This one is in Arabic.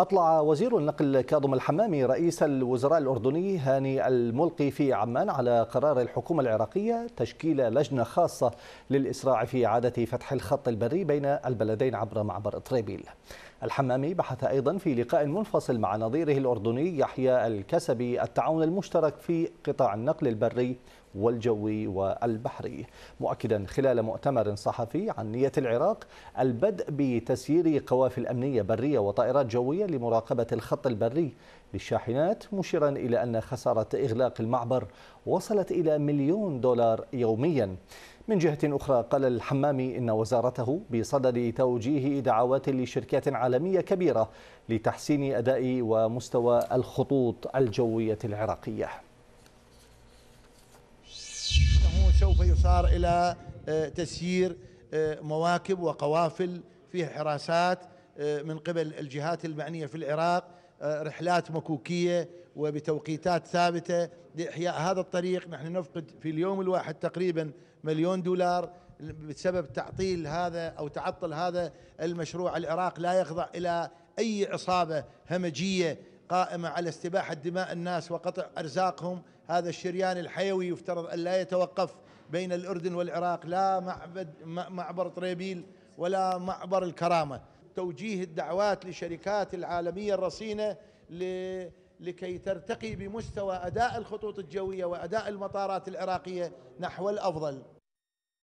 أطلع وزير النقل كاظم الحمامي رئيس الوزراء الأردني هاني الملقي في عمان على قرار الحكومة العراقية تشكيل لجنة خاصة للإسراع في إعادة فتح الخط البري بين البلدين عبر معبر إطريبيل الحمامي بحث أيضا في لقاء منفصل مع نظيره الأردني يحيى الكسبي التعاون المشترك في قطاع النقل البري والجوي والبحري مؤكدا خلال مؤتمر صحفي عن نية العراق البدء بتسيير قوافل أمنية برية وطائرات جوية لمراقبة الخط البري للشاحنات مشيرا إلى أن خسارة إغلاق المعبر وصلت إلى مليون دولار يوميا من جهة أخرى قال الحمامي إن وزارته بصدد توجيه دعوات لشركات عالمية كبيرة لتحسين أداء ومستوى الخطوط الجوية العراقية سوف يصار إلى آه، تسيير آه، مواكب وقوافل فيها حراسات آه، من قبل الجهات المعنية في العراق آه، رحلات مكوكية وبتوقيتات ثابتة لإحياء هذا الطريق نحن نفقد في اليوم الواحد تقريبا مليون دولار بسبب تعطيل هذا أو تعطل هذا المشروع العراق لا يخضع إلى أي عصابة همجية قائمة على استباحة دماء الناس وقطع أرزاقهم هذا الشريان الحيوي يفترض أن لا يتوقف بين الأردن والعراق لا معبد معبر طريبيل ولا معبر الكرامة توجيه الدعوات لشركات العالمية الرصينة لكي ترتقي بمستوى أداء الخطوط الجوية وأداء المطارات العراقية نحو الأفضل